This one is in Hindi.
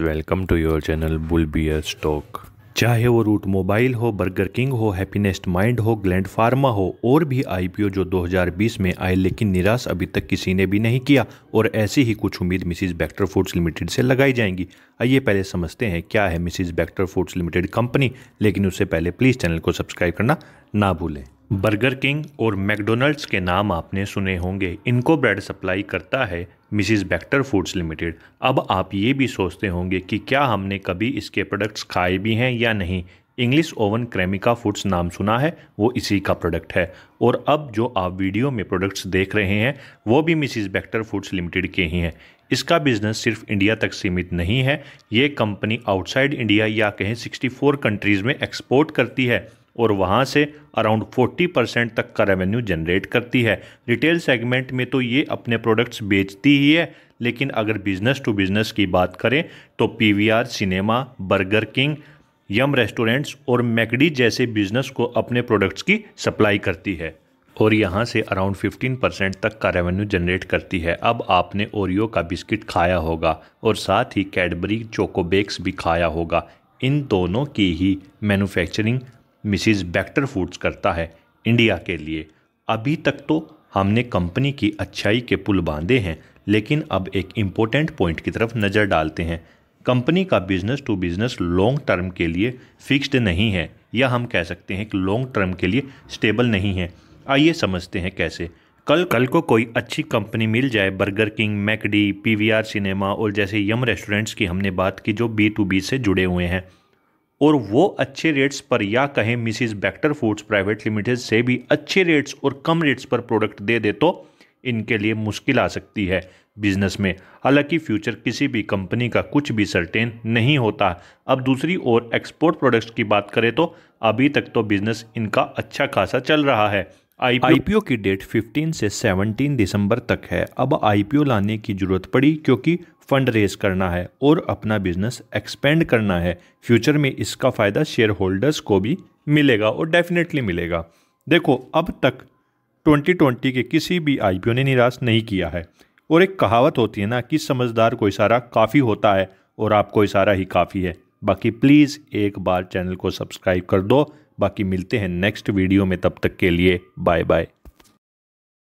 welcome to your channel bull bear stock चाहे वो रूट मोबाइल हो बर्गर किंग हो हैप्पीनेस्ट माइंड हो ग्लैंड फार्मा हो और भी आईपीओ जो 2020 में आए लेकिन निराश अभी तक किसी ने भी नहीं किया और ऐसी ही कुछ उम्मीद मिसिज बैक्टर फूड्स लिमिटेड से लगाई जाएंगी आइए पहले समझते हैं क्या है Mrs Bector foods limited company लेकिन उससे पहले प्लीज़ चैनल को सब्सक्राइब करना ना भूलें बर्गर किंग और मैकडोनल्ड्स के नाम आपने सुने होंगे इनको ब्रेड सप्लाई करता है मिसिस बैक्टर फूड्स लिमिटेड अब आप ये भी सोचते होंगे कि क्या हमने कभी इसके प्रोडक्ट्स खाए भी हैं या नहीं इंग्लिश ओवन क्रेमिका फूड्स नाम सुना है वो इसी का प्रोडक्ट है और अब जो आप वीडियो में प्रोडक्ट्स देख रहे हैं वो भी मिसिस बैक्टर फूड्स लिमिटेड के ही हैं इसका बिजनेस सिर्फ इंडिया तक सीमित नहीं है ये कंपनी आउटसाइड इंडिया या कहें 64 कंट्रीज़ में एक्सपोर्ट करती है और वहाँ से अराउंड 40 परसेंट तक का रेवेन्यू जनरेट करती है रिटेल सेगमेंट में तो ये अपने प्रोडक्ट्स बेचती ही है लेकिन अगर बिजनेस टू बिजनेस की बात करें तो P cinema Burger King Yum restaurants और मैकडी जैसे बिजनेस को अपने प्रोडक्ट्स की सप्लाई करती है और यहाँ से अराउंड 15 परसेंट तक का रेवेन्यू जनरेट करती है अब आपने ओरियो का बिस्किट खाया होगा और साथ ही कैडबरी चोकोबेक्स भी खाया होगा इन दोनों की ही मैन्युफैक्चरिंग मिसिज बैक्टर फूड्स करता है इंडिया के लिए अभी तक तो हमने कंपनी की अच्छाई के पुल बांधे हैं लेकिन अब एक इम्पोर्टेंट पॉइंट की तरफ नज़र डालते हैं कंपनी का business to business long term के लिए फिक्स्ड नहीं है या हम कह सकते हैं कि लॉन्ग टर्म के लिए स्टेबल नहीं है आइए समझते हैं कैसे कल कल को कोई अच्छी कंपनी मिल जाए Burger King McD PVR cinema और जैसे यम रेस्टोरेंट्स की हमने बात की जो बी टू बी से जुड़े हुए हैं और वो अच्छे रेट्स पर या कहें Mrs Bector foods private limited से भी अच्छे रेट्स और कम रेट्स पर प्रोडक्ट दे दे तो इनके लिए मुश्किल आ सकती है बिजनेस में हालांकि फ्यूचर किसी भी कंपनी का कुछ भी सर्टेन नहीं होता अब दूसरी ओर एक्सपोर्ट प्रोडक्ट्स की बात करें तो अभी तक तो बिजनेस इनका अच्छा खासा चल रहा है आईपीओ की डेट 15 से 17 दिसंबर तक है अब आईपीओ लाने की ज़रूरत पड़ी क्योंकि फंड रेज करना है और अपना बिजनेस एक्सपेंड करना है फ्यूचर में इसका फ़ायदा शेयर होल्डर्स को भी मिलेगा और डेफिनेटली मिलेगा देखो अब तक 2020 के किसी भी आईपीओ ने निराश नहीं किया है और एक कहावत होती है ना कि समझदार को इशारा काफ़ी होता है और आपको इशारा ही काफ़ी है बाकी प्लीज़ एक बार चैनल को सब्सक्राइब कर दो बाकी मिलते हैं नेक्स्ट वीडियो में तब तक के लिए बाय बाय